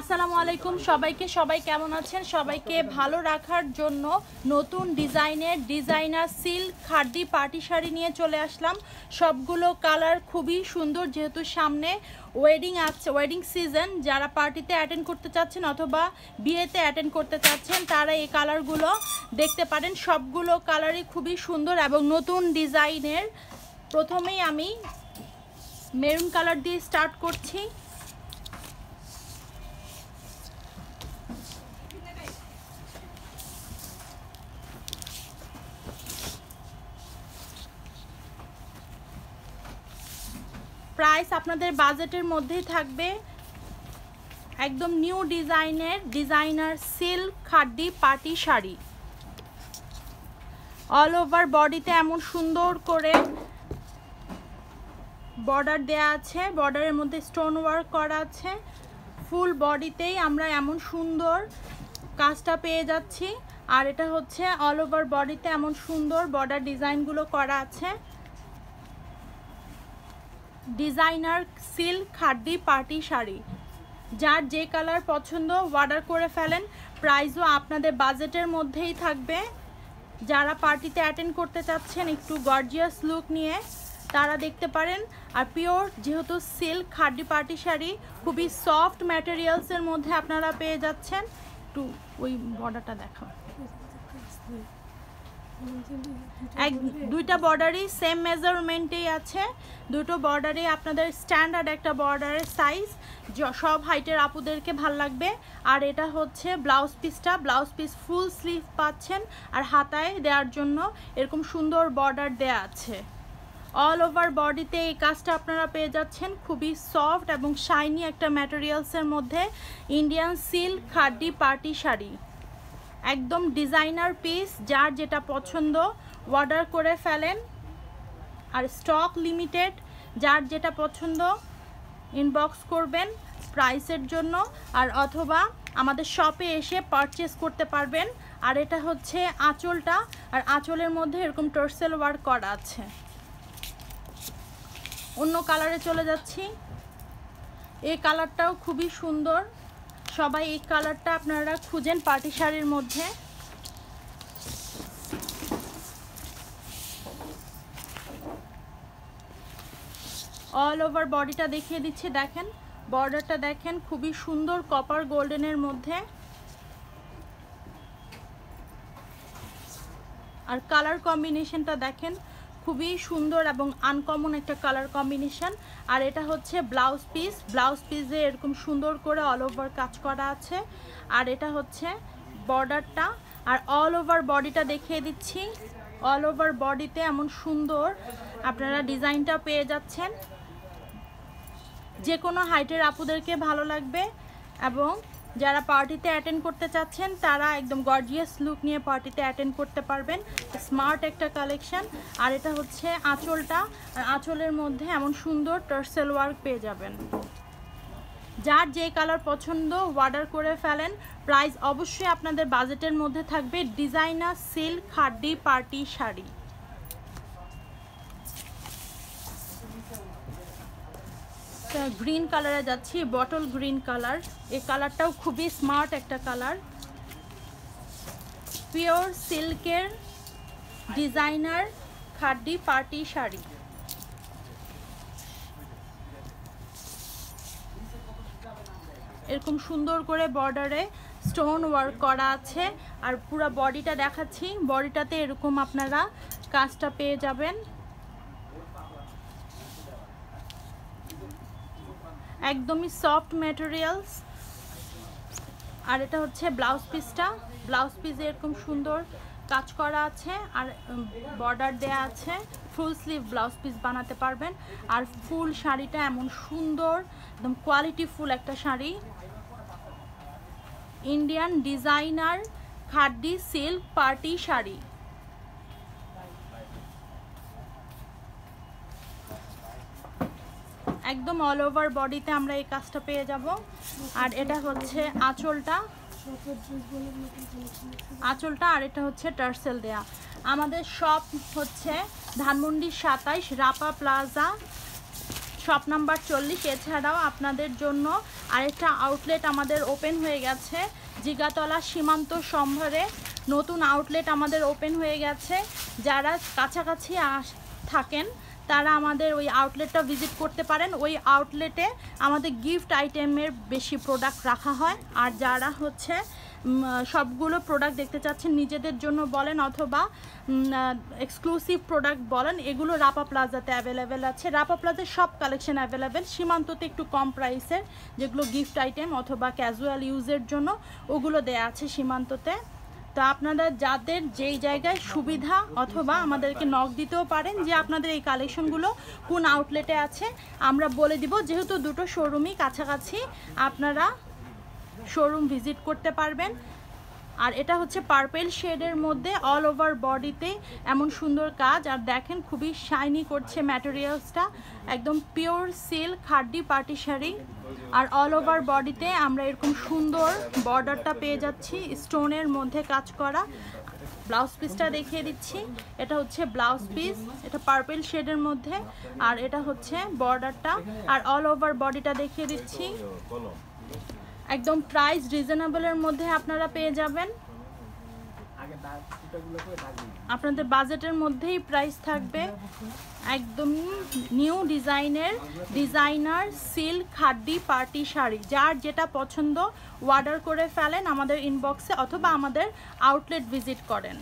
আসসালামু আলাইকুম সবাইকে সবাই কেমন আছেন সবাইকে ভালো রাখার জন্য নতুন ডিজাইনের designer silk khadi party sari নিয়ে চলে আসলাম সবগুলো কালার খুবই সুন্দর যেহেতু সামনে ওয়েডিং আছে ওয়েডিং সিজন যারা পার্টিতে অ্যাটেন্ড করতে চাচ্ছেন অথবা বিয়েতে অ্যাটেন্ড করতে চাচ্ছেন তারা এই কালারগুলো দেখতে পারেন সবগুলো কালারই খুবই সুন্দর এবং নতুন ডিজাইনের প্রথমেই আমি মেরুন কালার দিয়ে স্টার্ট করছি প্রাইস আপনাদের বাজেটের মধ্যেই থাকবে একদম নিউ ডিজাইনের ডিজাইনার সিল্ক খাড্ডি পাটি শাড়ি অল ওভার বডিতে এমন সুন্দর করে বর্ডার দেয়া আছে বর্ডারের মধ্যে স্টোন ওয়ার্ক করা আছে ফুল বডিতেই আমরা এমন সুন্দর কাজটা পেয়ে যাচ্ছি আর এটা হচ্ছে অল ওভার বডিতে এমন সুন্দর বর্ডার ডিজাইনগুলো করা আছে designer silk khadi party sari যার যে কালার পছন্দ অর্ডার করে ফেলেন প্রাইসও আপনাদের বাজেটের মধ্যেই থাকবে যারা পার্টিতে অ্যাটেন্ড করতে চাচ্ছেন একটু গর্জিয়াস লুক নিয়ে তারা দেখতে পারেন আর পিওর যেহেতু সিল্ক খাড্ডি পার্টি শাড়ি খুবই সফট ম্যাটেরিয়ালসের মধ্যে আপনারা পেয়ে যাচ্ছেন একটু ওই বর্ডারটা দেখাও এক দুইটা বর্ডারই সেম মেজারমেন্টেই আছে দুটো বর্ডারে আপনাদের স্ট্যান্ডার্ড একটা বর্ডারের সাইজ সব হাইটের আপুদেরকে ভাল লাগবে আর এটা হচ্ছে ব্লাউজ পিসটা ব্লাউজ পিস ফুল স্লিভ পাচ্ছেন আর হাতায় দেওয়ার জন্য এরকম সুন্দর বর্ডার দেয়া আছে অল ওভার বডিতে এই কাজটা আপনারা পেয়ে যাচ্ছেন খুবই সফট এবং শাইনি একটা ম্যাটেরিয়ালসের মধ্যে Indian silk khadi party sari একদম ডিজাইনার পিস যার যেটা পছন্দ অর্ডার করে ফেলেন আর স্টক লিমিটেড যার যেটা পছন্দ ইনবক্স করবেন প্রাইসের জন্য আর অথবা আমাদের শপে এসে পারচেস করতে পারবেন আর এটা হচ্ছে আঁচলটা আর আঁচলের মধ্যে এরকম টর্সেল ওয়ার্ক করা আছে অন্য কালারে চলে যাচ্ছি এই কালারটাও খুবই সুন্দর সবাই এই কালারটা আপনারা খুঁজেন পার্টি শাড়ির মধ্যে অল ওভার বডিটা দেখিয়ে দিচ্ছি দেখেন বর্ডারটা দেখেন খুবই সুন্দর কপার গোল্ডেনের মধ্যে আর কালার কম্বিনেশনটা দেখেন খুবই সুন্দর এবং আনকমন একটা কালার কম্বিনেশন আর এটা হচ্ছে ব্লাউজ পিস ব্লাউজ পিসে এরকম সুন্দর করে অল ওভার কাজ করা আছে আর এটা হচ্ছে বর্ডারটা আর অল ওভার বডিটা দেখিয়ে দিচ্ছি অল ওভার বডিতে এমন সুন্দর আপনারা ডিজাইনটা পেয়ে যাচ্ছেন যে কোনো হাইটের আপুদেরকে ভালো লাগবে এবং যারা পার্টিতে অ্যাটেন্ড করতে চাচ্ছেন তারা একদম গর্জিয়াস লুক নিয়ে পার্টিতে অ্যাটেন্ড করতে পারবেন স্মার্ট একটা কালেকশন আর এটা হচ্ছে আঁচলটা আঁচলের মধ্যে এমন সুন্দর টার্সেল ওয়ার্ক পেয়ে যাবেন যার যে কালার পছন্দ অর্ডার করে ফেলেন প্রাইস অবশ্যই আপনাদের বাজেটের মধ্যে থাকবে designer silk khadi party sari green কালারে যাচ্ছি বটল গ্রিন কালার এই কালারটাও খুবই স্মার্ট একটা কালার পিওর সিল্কের ডিজাইনার খাড্ডি পার্টি শাড়ি এরকম সুন্দর করে বর্ডারে স্টোন ওয়ার্ক করা আছে আর পুরো বডিটা দেখাচ্ছি বডিটাতে এরকম আপনারা কাজটা পেয়ে যাবেন একদমই সফট ম্যাটেরিয়ালস আর এটা হচ্ছে ব্লাউজ পিসটা ব্লাউজ পিস এরকম সুন্দর কাজ করা আছে আর বর্ডার দেওয়া আছে ফুল স্লিভ ব্লাউজ পিস বানাতে পারবেন আর ফুল শাড়িটা এমন সুন্দর একদম কোয়ালিটি ফুল একটা sari Indian designer khadi silk party sari একদম অল ওভার বডিতে আমরা এই কাজটা পেয়ে যাব আর এটা হচ্ছে আঁচলটা আঁচলটা আর এটা হচ্ছে টার্সেল দেয়া আমাদের শপ হচ্ছে ধানমন্ডি সাতাইশ রাপা প্লাজা শপ নাম্বার চল্লিশ এছাড়াও আপনাদের জন্য আরেকটা আউটলেট আমাদের ওপেন হয়ে গেছে জিগাতলা সীমান্ত সম্ভারে নতুন আউটলেট আমাদের ওপেন হয়ে গেছে যারা কাছাকাছি আস থাকেন তারা আমাদের ওই আউটলেটটা ভিজিট করতে পারেন ওই আউটলেটে আমাদের গিফট আইটেমের বেশি প্রোডাক্ট রাখা হয় আর যারা হচ্ছে সবগুলো প্রোডাক্ট দেখতে চাচ্ছেন নিজেদের জন্য বলেন অথবা এক্সক্লুসিভ প্রোডাক্ট বলেন এগুলো রাপা প্লাজাতে অ্যাভেলেবেল আছে রাপা প্লাজার সব কালেকশন অ্যাভেলেবেল সীমান্ততে একটু কম প্রাইসের যেগুলো গিফট আইটেম অথবা ক্যাজুয়াল ইউজের জন্য ওগুলো দেয়া আছে সীমান্ততে তো আপনারা যাদের যেই জায়গায় সুবিধা অথবা আমাদেরকে নক দিতেও পারেন যে আপনাদের এই কালেকশনগুলো কোন আউটলেটে আছে আমরা বলে দিব যেহেতু দুটো শোরুমই কাছাকাছি আপনারা শোরুম ভিজিট করতে পারবেন আর এটা হচ্ছে পার্পেল শেডের মধ্যে অল ওভার বডিতে এমন সুন্দর কাজ আর দেখেন খুবই শাইনি করছে ম্যাটেরিয়ালসটা একদম pure silk khadi party sari আর অল ওভার বডিতে আমরা এরকম সুন্দর বর্ডারটা পেয়ে যাচ্ছি স্টোনের মধ্যে কাজ করা ব্লাউজ পিসটা দেখিয়ে দিচ্ছি এটা হচ্ছে ব্লাউজ পিস এটা পার্পেল শেডের মধ্যে আর এটা হচ্ছে বর্ডারটা আর অল ওভার বডিটা দেখিয়ে দিচ্ছি একদম প্রাইস রিজনেবলের মধ্যে আপনারা পেয়ে যাবেন আপনাদের বাজেটের মধ্যেই প্রাইস থাকবে একদম নিউ ডিজাইনের designer silk khadi party sari যার যেটা পছন্দ অর্ডার করে ফেলেন আমাদের ইনবক্সে অথবা আমাদের আউটলেট ভিজিট করেন